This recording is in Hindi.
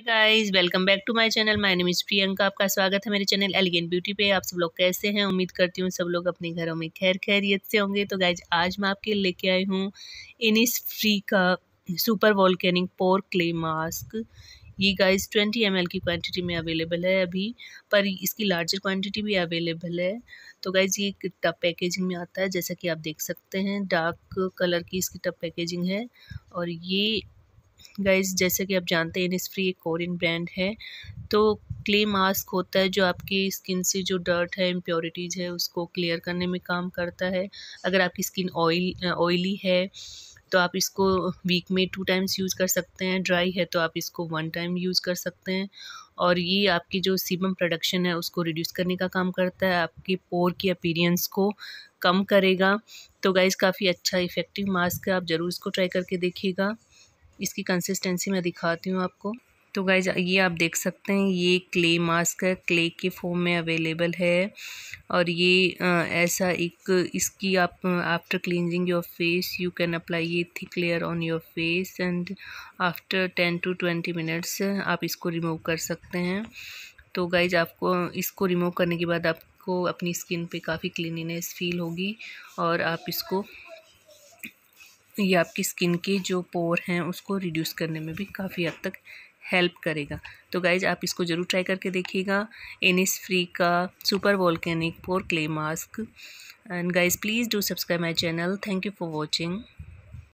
guys welcome back to my channel my name is Priyanka आपका स्वागत है मेरे चैनल एलिगेंट ब्यूटी पे आप सब लोग कैसे हैं उम्मीद करती हूँ सब लोग अपने घरों में खैर खैरियत से होंगे तो गाइज आज मैं आपके लिए लेके आई हूँ इनिस फ्री का super volcanic pore clay mask ये गाइज ट्वेंटी एम की क्वान्टिटी में अवेलेबल है अभी पर इसकी लार्जर क्वान्टिटी भी अवेलेबल है तो गाइज ये टप पैकेजिंग में आता है जैसा कि आप देख सकते हैं डार्क कलर की इसकी टप पैकेजिंग है और ये गाइस जैसे कि आप जानते हैं इनिसफ्री एक कोरियन ब्रांड है तो क्ले मास्क होता है जो आपकी स्किन से जो डर्ट है इम्प्योरिटीज़ है उसको क्लियर करने में काम करता है अगर आपकी स्किन ऑयल ऑयली है तो आप इसको वीक में टू टाइम्स यूज़ कर सकते हैं ड्राई है तो आप इसको वन टाइम यूज़ कर सकते हैं और ये आपकी जो सीबम प्रोडक्शन है उसको रिड्यूस करने का काम करता है आपकी पोर की अपीरियंस को कम करेगा तो गाइज़ काफ़ी अच्छा इफ़ेक्टिव मास्क है आप ज़रूर इसको ट्राई करके देखिएगा इसकी कंसिस्टेंसी मैं दिखाती हूँ आपको तो गाइज ये आप देख सकते हैं ये क्ले मास्क है क्ले के फॉर्म में अवेलेबल है और ये आ, ऐसा एक इसकी आप after cleansing your face you can apply ये thick layer on your face and after ten to twenty minutes आप इसको रिमूव कर सकते हैं तो गाइज आपको इसको रिमूव करने के बाद आपको अपनी स्किन पे काफ़ी क्लिनिनेस फील होगी और आप इसको ये आपकी स्किन के जो पोर हैं उसको रिड्यूस करने में भी काफ़ी हद तक हेल्प करेगा तो गाइज आप इसको ज़रूर ट्राई करके देखिएगा एनिस फ्री का super volcanic pore clay mask and guys please do subscribe my channel thank you for watching